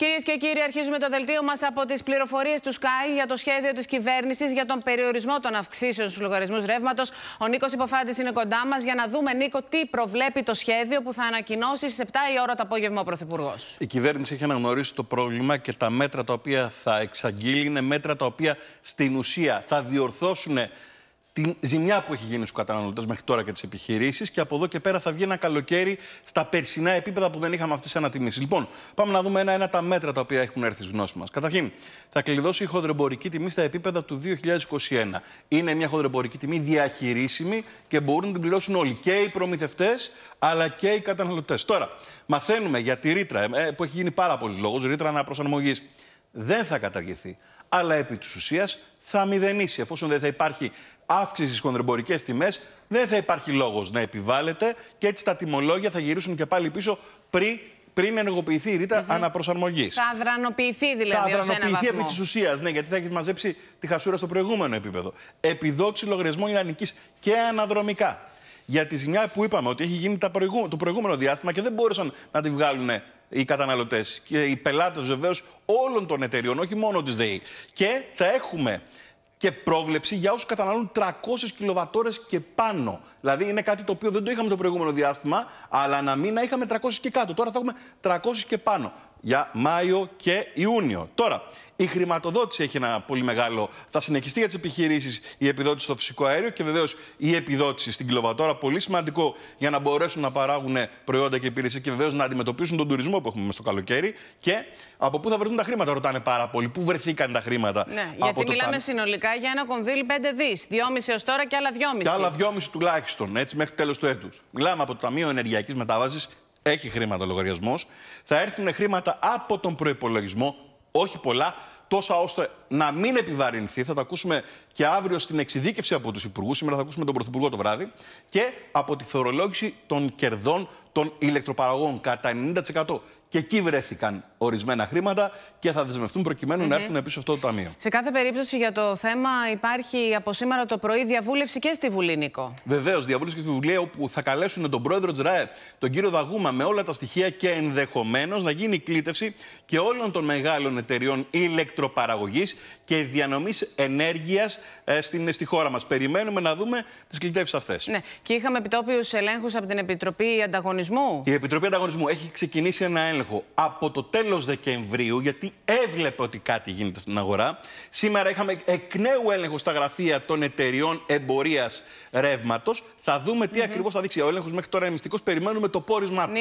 Κυρίες και κύριοι, αρχίζουμε το δελτίο μας από τις πληροφορίες του Sky για το σχέδιο της κυβέρνησης για τον περιορισμό των αυξήσεων στους λογαριασμούς ρεύματος. Ο Νίκος Υποφάντης είναι κοντά μας για να δούμε, Νίκο, τι προβλέπει το σχέδιο που θα ανακοινώσει στις 7 η ώρα το απόγευμα ο Πρωθυπουργός. Η κυβέρνηση έχει αναγνωρίσει το πρόβλημα και τα μέτρα τα οποία θα εξαγγείλει είναι μέτρα τα οποία στην ουσία θα διορθώσουν Τη ζημιά που έχει γίνει στους καταναλωτές μέχρι τώρα και τις επιχειρήσεις. Και από εδώ και πέρα θα βγει ένα καλοκαίρι στα περσινά επίπεδα που δεν είχαμε αυτέ τι ανατιμήσεις. Λοιπόν, πάμε να δούμε ένα-ένα τα μέτρα τα οποία έχουν έρθει στι γνώσει μας. Καταρχήν, θα κλειδώσει η χοδρεμπορική τιμή στα επίπεδα του 2021. Είναι μια χοδρεμπορική τιμή διαχειρίσιμη και μπορούν να την πληρώσουν όλοι. Και οι προμηθευτές, αλλά και οι καταναλωτές. Τώρα, μαθαίνουμε για τη ρήτρα ε, που έχει γίνει πάρα πολύ λόγος, ρήτρα αναπροσαρμογής δεν θα καταργηθεί. Αλλά επί της ουσίας θα μηδενίσει. Εφόσον δεν θα υπάρχει αύξηση στις χονδρομπορικέ τιμές, δεν θα υπάρχει λόγος να επιβάλλεται και έτσι τα τιμολόγια θα γυρίσουν και πάλι πίσω πριν πριν ενεργοποιηθεί η ρητα mm-hmm. αναπροσαρμογής. Θα δρανοποιηθεί, δηλαδή. Θα δρανοποιηθεί επί της ουσίας, ναι, γιατί θα έχεις μαζέψει τη χασούρα στο προηγούμενο επίπεδο. Επιδόξη λογαριασμών ιδανική και αναδρομικά για τη ζημιά που είπαμε ότι έχει γίνει το προηγούμενο διάστημα και δεν μπόρεσαν να τη βγάλουν ε, οι καταναλωτές και οι πελάτες βεβαίως όλων των εταιριών, όχι μόνο της ΔΕΗ. Και θα έχουμε και πρόβλεψη για όσους καταναλώνουν 300 κιλοβατόρες και πάνω. Δηλαδή είναι κάτι το οποίο δεν το είχαμε το προηγούμενο διάστημα, αλλά να μην είχαμε 300 και κάτω. Τώρα θα έχουμε 300 και πάνω για Μάιο και Ιούνιο. Τώρα, η χρηματοδότηση έχει ένα πολύ μεγάλο. Θα συνεχιστεί για τις επιχειρήσεις η επιδότηση στο φυσικό αέριο και βεβαίως η επιδότηση στην κιλοβατόρα. Πολύ σημαντικό για να μπορέσουν να παράγουν προϊόντα και υπηρεσίες και βεβαίως να αντιμετωπίσουν τον τουρισμό που έχουμε μέσα στο καλοκαίρι. Και από πού θα βρεθούν τα χρήματα, ρωτάνε πάρα πολύ. Πού βρεθήκαν τα χρήματα. Ναι, γιατί μιλάμε συνολικά για ένα κονδύλι 5 δι. 2,5 έως τώρα και άλλα 2,5. Και 2,5 τουλάχιστον, έτσι μέχρι τέλος του έτους. Μιλάμε από το Ταμείο Ενεργειακής Μετάβασης έχει χρήματα ο λογαριασμός, θα έρθουν χρήματα από τον προπολογισμό, όχι πολλά, τόσα ώστε να μην επιβαρυνθεί. Θα τα ακούσουμε και αύριο στην εξειδίκευση από τους υπουργούς. Σήμερα θα ακούσουμε τον Πρωθυπουργό το βράδυ. Και από τη φορολόγηση των κερδών των ηλεκτροπαραγών κατά 90%. Και εκεί βρέθηκαν ορισμένα χρήματα και θα δεσμευτούν να έρθουν πίσω αυτό το ταμείο. Σε κάθε περίπτωση για το θέμα υπάρχει από σήμερα το πρωί διαβούλευση και στη Βουλή, Νίκο. Βεβαίως, διαβούλευση και στη Βουλή, όπου θα καλέσουν τον πρόεδρο Τζράε, τον κύριο Δαγούμα, με όλα τα στοιχεία και ενδεχομένως να γίνει κλήτευση και όλων των μεγάλων εταιριών ηλεκτροπαραγών ηλεκτροπαραγωγής και διανομής ενέργειας ε, στη χώρα μας. Περιμένουμε να δούμε τις κλητεύσει αυτές. Ναι. Και είχαμε επιτόπιους ελέγχους από την Επιτροπή Ανταγωνισμού. Η Επιτροπή Ανταγωνισμού έχει ξεκινήσει ένα έλεγχο από το τέλος Δεκεμβρίου, γιατί έβλεπε ότι κάτι γίνεται στην αγορά. Σήμερα είχαμε εκ νέου έλεγχο στα γραφεία των εταιριών εμπορίας ρεύματος. Θα δούμε τι mm ακριβώς θα δείξει. Ο έλεγχος μέχρι τώρα είναι μυστικός. Περιμένουμε το πόρισμά του. Ναι.